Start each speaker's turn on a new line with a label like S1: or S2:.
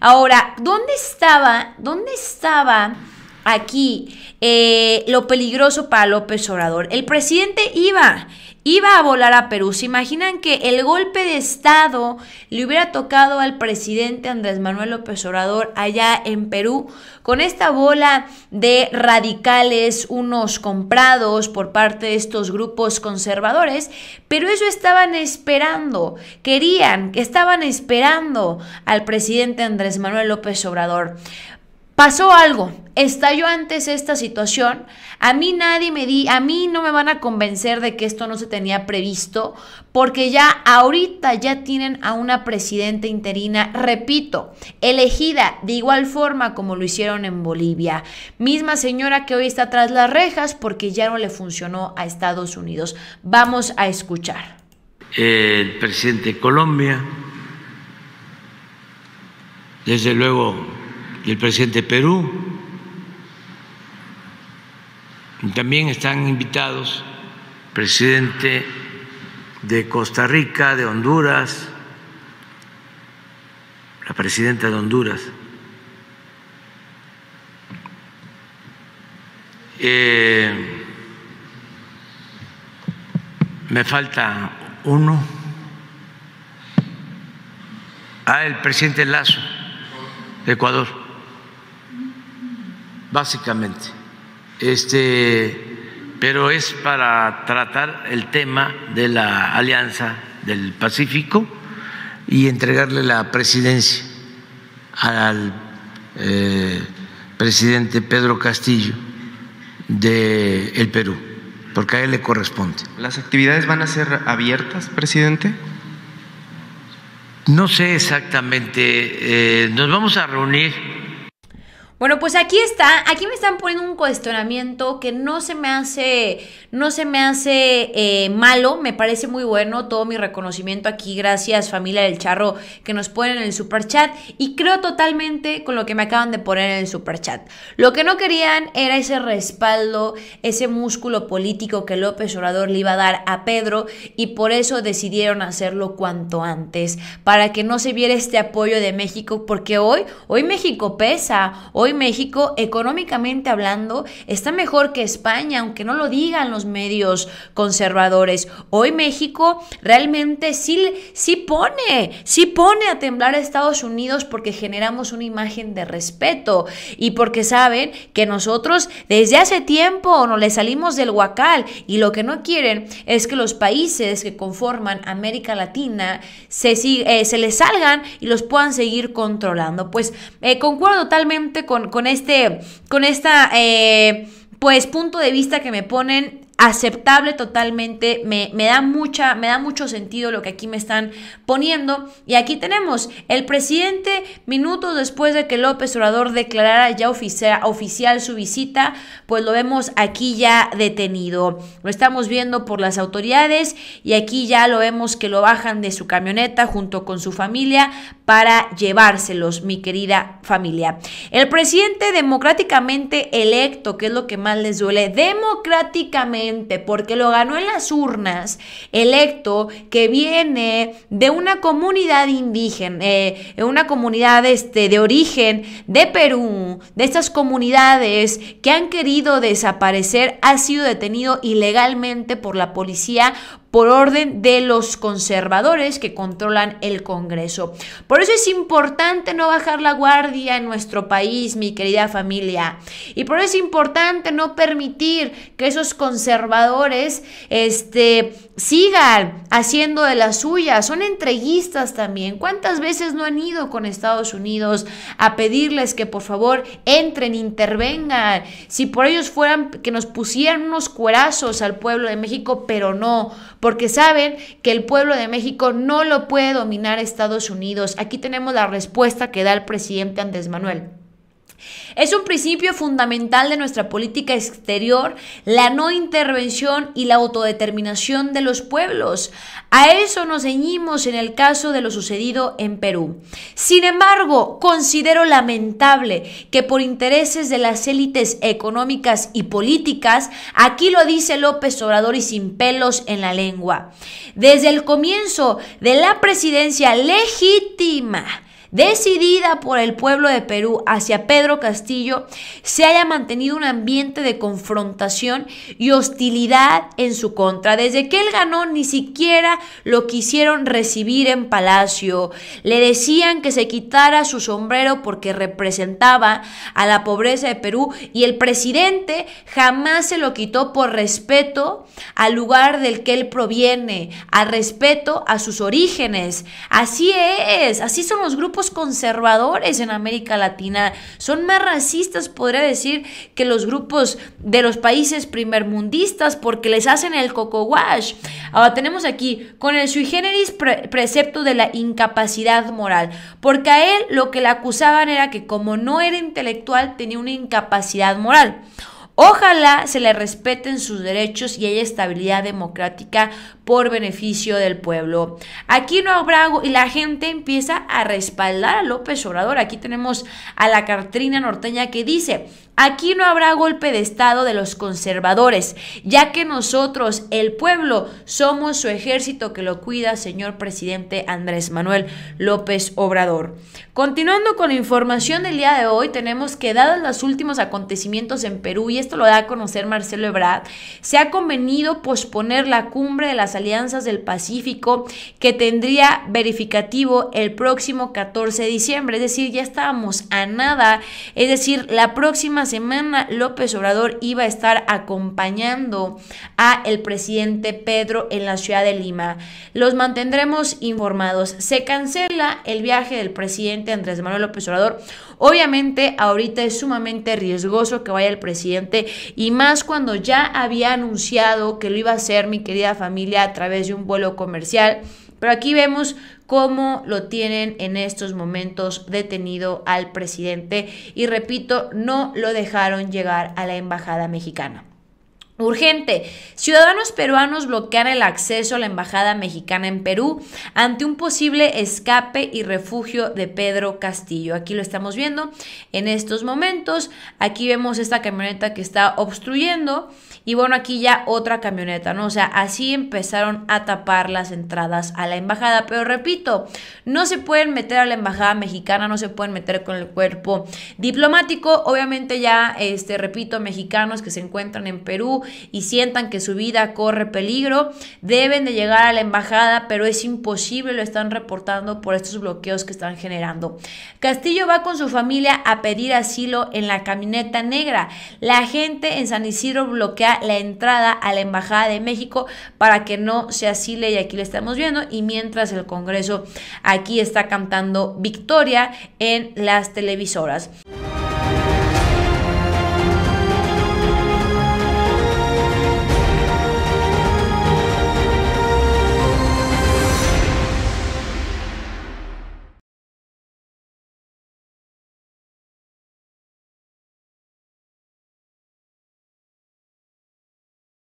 S1: Ahora, ¿dónde estaba, dónde estaba aquí eh, lo peligroso para López Obrador? El presidente iba iba a volar a Perú. ¿Se imaginan que el golpe de Estado le hubiera tocado al presidente Andrés Manuel López Obrador allá en Perú con esta bola de radicales, unos comprados por parte de estos grupos conservadores? Pero eso estaban esperando, querían, que estaban esperando al presidente Andrés Manuel López Obrador pasó algo, estalló antes esta situación, a mí nadie me di, a mí no me van a convencer de que esto no se tenía previsto, porque ya ahorita ya tienen a una presidenta interina, repito, elegida de igual forma como lo hicieron en Bolivia, misma señora que hoy está tras las rejas porque ya no le funcionó a Estados Unidos. Vamos a escuchar.
S2: El presidente de Colombia, desde luego el presidente de Perú. también están invitados presidente de Costa Rica, de Honduras, la presidenta de Honduras. Eh, me falta uno. Ah, el presidente Lazo, de Ecuador básicamente. Este, pero es para tratar el tema de la Alianza del Pacífico y entregarle la presidencia al eh, presidente Pedro Castillo del el Perú, porque a él le corresponde. ¿Las actividades van a ser abiertas, presidente? No sé exactamente. Eh, nos vamos a reunir
S1: bueno, pues aquí está, aquí me están poniendo un cuestionamiento que no se me hace, no se me hace eh, malo, me parece muy bueno, todo mi reconocimiento aquí, gracias familia del charro que nos ponen en el super chat y creo totalmente con lo que me acaban de poner en el super chat. Lo que no querían era ese respaldo, ese músculo político que López Obrador le iba a dar a Pedro y por eso decidieron hacerlo cuanto antes, para que no se viera este apoyo de México, porque hoy, hoy México pesa, hoy México, económicamente hablando, está mejor que España, aunque no lo digan los medios conservadores. Hoy México realmente sí, sí pone, sí pone a temblar a Estados Unidos porque generamos una imagen de respeto y porque saben que nosotros desde hace tiempo no le salimos del huacal y lo que no quieren es que los países que conforman América Latina se, eh, se les salgan y los puedan seguir controlando. Pues eh, concuerdo totalmente con con, este, con esta, eh, pues, punto de vista que me ponen aceptable totalmente, me, da mucha, me da mucho sentido lo que aquí me están poniendo. Y aquí tenemos, el presidente, minutos después de que López Obrador declarara ya oficial, oficial su visita, pues lo vemos aquí ya detenido. Lo estamos viendo por las autoridades y aquí ya lo vemos que lo bajan de su camioneta junto con su familia para llevárselos, mi querida familia. El presidente democráticamente electo, que es lo que más les duele, democráticamente, porque lo ganó en las urnas, electo que viene de una comunidad indígena, eh, una comunidad este, de origen de Perú, de estas comunidades que han querido desaparecer, ha sido detenido ilegalmente por la policía por orden de los conservadores que controlan el Congreso. Por eso es importante no bajar la guardia en nuestro país, mi querida familia. Y por eso es importante no permitir que esos conservadores este, sigan haciendo de la suya. Son entreguistas también. ¿Cuántas veces no han ido con Estados Unidos a pedirles que por favor entren, intervengan? Si por ellos fueran que nos pusieran unos cuerazos al pueblo de México, pero no, porque saben que el pueblo de México no lo puede dominar Estados Unidos. Aquí tenemos la respuesta que da el presidente Andrés Manuel. Es un principio fundamental de nuestra política exterior la no intervención y la autodeterminación de los pueblos. A eso nos ceñimos en el caso de lo sucedido en Perú. Sin embargo, considero lamentable que por intereses de las élites económicas y políticas, aquí lo dice López Obrador y sin pelos en la lengua, desde el comienzo de la presidencia legítima, decidida por el pueblo de Perú hacia Pedro Castillo, se haya mantenido un ambiente de confrontación y hostilidad en su contra. Desde que él ganó, ni siquiera lo quisieron recibir en Palacio. Le decían que se quitara su sombrero porque representaba a la pobreza de Perú y el presidente jamás se lo quitó por respeto al lugar del que él proviene, al respeto a sus orígenes. Así es, así son los grupos conservadores en América Latina, son más racistas, podría decir, que los grupos de los países primermundistas porque les hacen el coco wash. Ahora tenemos aquí con el sui generis precepto de la incapacidad moral, porque a él lo que le acusaban era que como no era intelectual tenía una incapacidad moral. Ojalá se le respeten sus derechos y haya estabilidad democrática por beneficio del pueblo. Aquí no habrá y la gente empieza a respaldar a López Obrador. Aquí tenemos a la cartrina norteña que dice, aquí no habrá golpe de Estado de los conservadores, ya que nosotros, el pueblo, somos su ejército que lo cuida, señor presidente Andrés Manuel López Obrador. Continuando con la información del día de hoy, tenemos que dados los últimos acontecimientos en Perú y esto lo da a conocer Marcelo Ebrard, se ha convenido posponer la cumbre de las alianzas del Pacífico que tendría verificativo el próximo 14 de diciembre, es decir, ya estábamos a nada, es decir, la próxima semana López Obrador iba a estar acompañando a el presidente Pedro en la ciudad de Lima. Los mantendremos informados. Se cancela el viaje del presidente Andrés Manuel López Obrador. Obviamente ahorita es sumamente riesgoso que vaya el presidente y más cuando ya había anunciado que lo iba a hacer mi querida familia a través de un vuelo comercial. Pero aquí vemos cómo lo tienen en estos momentos detenido al presidente y repito, no lo dejaron llegar a la embajada mexicana. Urgente, ciudadanos peruanos bloquean el acceso a la Embajada Mexicana en Perú ante un posible escape y refugio de Pedro Castillo. Aquí lo estamos viendo en estos momentos. Aquí vemos esta camioneta que está obstruyendo y bueno, aquí ya otra camioneta, ¿no? O sea, así empezaron a tapar las entradas a la embajada. Pero repito, no se pueden meter a la Embajada Mexicana, no se pueden meter con el cuerpo diplomático. Obviamente ya, este, repito, mexicanos que se encuentran en Perú y sientan que su vida corre peligro, deben de llegar a la embajada, pero es imposible, lo están reportando por estos bloqueos que están generando. Castillo va con su familia a pedir asilo en la camioneta negra. La gente en San Isidro bloquea la entrada a la Embajada de México para que no se asile y aquí lo estamos viendo. Y mientras el Congreso aquí está cantando victoria en las televisoras.